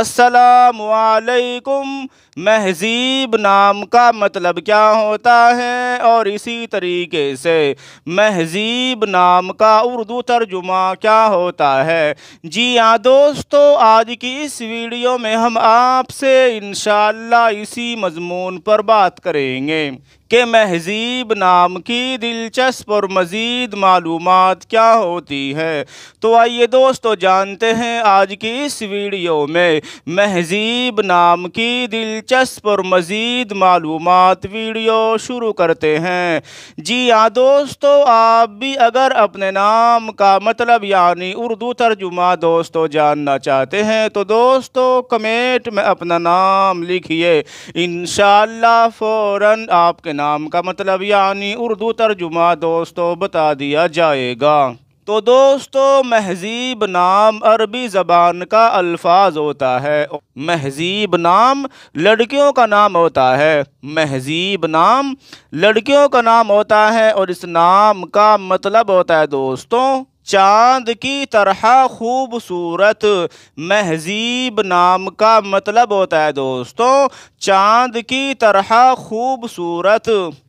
असलकुम महजीब नाम का मतलब क्या होता है और इसी तरीके से महजीब नाम का उर्दू तर्जुमा क्या होता है जी हाँ दोस्तों आज की इस वीडियो में हम आपसे इन इसी मजमून पर बात करेंगे कि महजीब नाम की दिलचस्प और मज़ीद मालूम क्या होती है तो आइए दोस्तों जानते हैं आज की इस वीडियो में महजीब नाम की दिलचस्प और मज़ीद मालूम वीडियो शुरू करते हैं जी हाँ दोस्तों आप भी अगर अपने नाम का मतलब यानी उर्दू तर्जुमा दोस्तों जानना चाहते हैं तो दोस्तों कमेंट में अपना नाम लिखिए इन फ़ौरन आपके नाम नाम का मतलब यानी उर्दू तर्जुमा दोस्तों बता दिया जाएगा तो दोस्तों महजीब नाम अरबी ज़बान का अल्फाज होता है महजीब नाम लड़कियों का नाम होता है महजीब नाम लड़कियों का नाम होता है और इस नाम का मतलब होता है दोस्तों चांद की तरह खूबसूरत महजीब नाम का मतलब होता है दोस्तों चांद की तरह खूबसूरत